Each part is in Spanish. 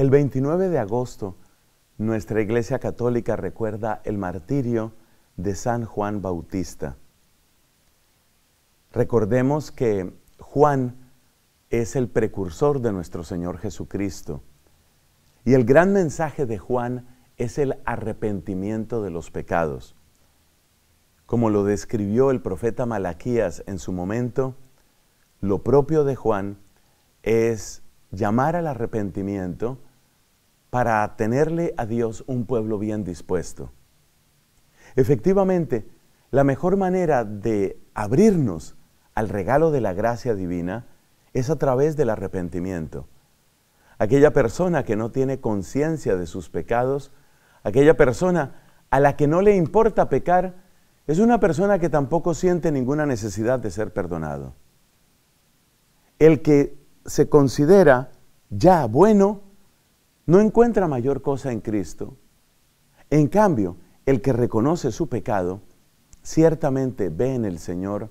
El 29 de agosto, nuestra Iglesia Católica recuerda el martirio de San Juan Bautista. Recordemos que Juan es el precursor de nuestro Señor Jesucristo. Y el gran mensaje de Juan es el arrepentimiento de los pecados. Como lo describió el profeta Malaquías en su momento, lo propio de Juan es llamar al arrepentimiento para tenerle a Dios un pueblo bien dispuesto. Efectivamente, la mejor manera de abrirnos al regalo de la gracia divina es a través del arrepentimiento. Aquella persona que no tiene conciencia de sus pecados, aquella persona a la que no le importa pecar, es una persona que tampoco siente ninguna necesidad de ser perdonado. El que se considera ya bueno, no encuentra mayor cosa en Cristo. En cambio, el que reconoce su pecado, ciertamente ve en el Señor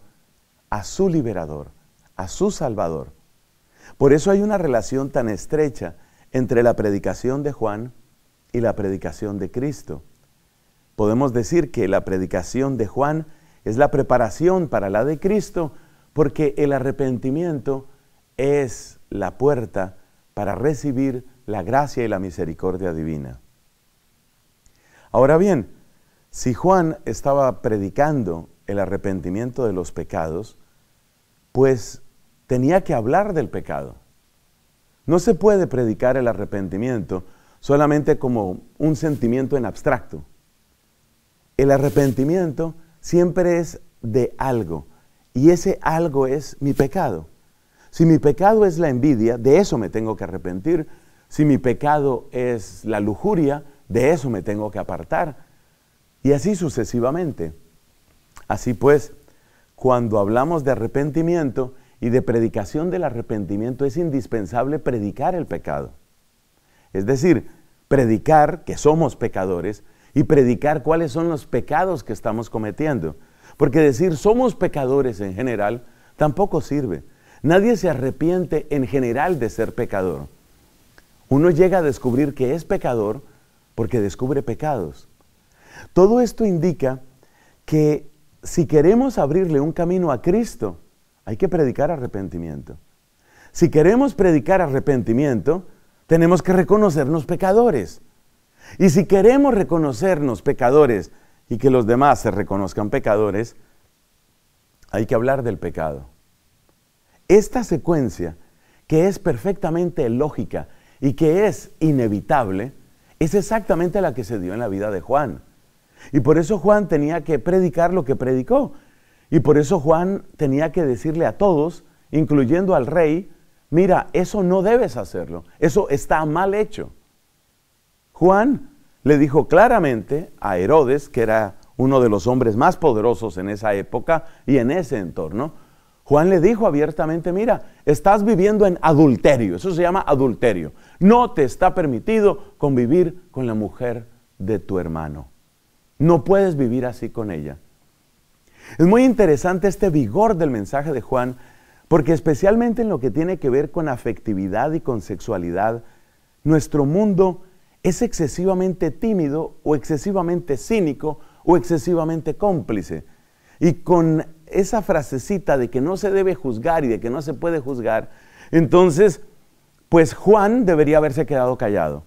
a su liberador, a su salvador. Por eso hay una relación tan estrecha entre la predicación de Juan y la predicación de Cristo. Podemos decir que la predicación de Juan es la preparación para la de Cristo porque el arrepentimiento es la puerta para recibir la gracia y la misericordia divina. Ahora bien, si Juan estaba predicando el arrepentimiento de los pecados, pues tenía que hablar del pecado. No se puede predicar el arrepentimiento solamente como un sentimiento en abstracto. El arrepentimiento siempre es de algo y ese algo es mi pecado. Si mi pecado es la envidia, de eso me tengo que arrepentir. Si mi pecado es la lujuria, de eso me tengo que apartar. Y así sucesivamente. Así pues, cuando hablamos de arrepentimiento y de predicación del arrepentimiento, es indispensable predicar el pecado. Es decir, predicar que somos pecadores y predicar cuáles son los pecados que estamos cometiendo. Porque decir somos pecadores en general tampoco sirve. Nadie se arrepiente en general de ser pecador. Uno llega a descubrir que es pecador porque descubre pecados. Todo esto indica que si queremos abrirle un camino a Cristo, hay que predicar arrepentimiento. Si queremos predicar arrepentimiento, tenemos que reconocernos pecadores. Y si queremos reconocernos pecadores y que los demás se reconozcan pecadores, hay que hablar del pecado. Esta secuencia, que es perfectamente lógica y que es inevitable, es exactamente la que se dio en la vida de Juan. Y por eso Juan tenía que predicar lo que predicó. Y por eso Juan tenía que decirle a todos, incluyendo al rey, mira, eso no debes hacerlo, eso está mal hecho. Juan le dijo claramente a Herodes, que era uno de los hombres más poderosos en esa época y en ese entorno, Juan le dijo abiertamente, mira, estás viviendo en adulterio, eso se llama adulterio. No te está permitido convivir con la mujer de tu hermano. No puedes vivir así con ella. Es muy interesante este vigor del mensaje de Juan, porque especialmente en lo que tiene que ver con afectividad y con sexualidad, nuestro mundo es excesivamente tímido o excesivamente cínico o excesivamente cómplice. Y con esa frasecita de que no se debe juzgar y de que no se puede juzgar, entonces, pues Juan debería haberse quedado callado.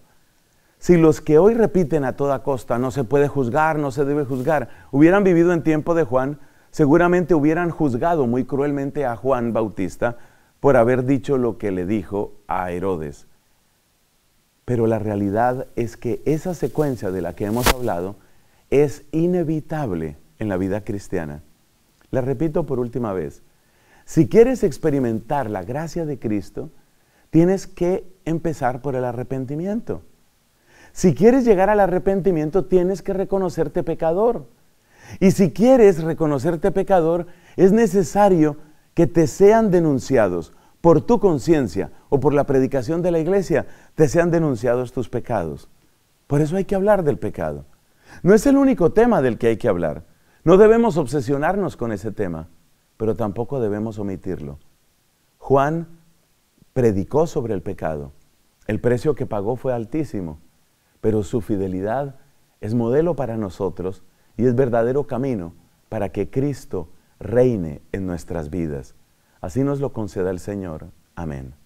Si los que hoy repiten a toda costa, no se puede juzgar, no se debe juzgar, hubieran vivido en tiempo de Juan, seguramente hubieran juzgado muy cruelmente a Juan Bautista por haber dicho lo que le dijo a Herodes. Pero la realidad es que esa secuencia de la que hemos hablado es inevitable en la vida cristiana. Le repito por última vez, si quieres experimentar la gracia de Cristo, tienes que empezar por el arrepentimiento. Si quieres llegar al arrepentimiento, tienes que reconocerte pecador. Y si quieres reconocerte pecador, es necesario que te sean denunciados por tu conciencia o por la predicación de la iglesia, te sean denunciados tus pecados. Por eso hay que hablar del pecado. No es el único tema del que hay que hablar. No debemos obsesionarnos con ese tema, pero tampoco debemos omitirlo. Juan predicó sobre el pecado. El precio que pagó fue altísimo, pero su fidelidad es modelo para nosotros y es verdadero camino para que Cristo reine en nuestras vidas. Así nos lo conceda el Señor. Amén.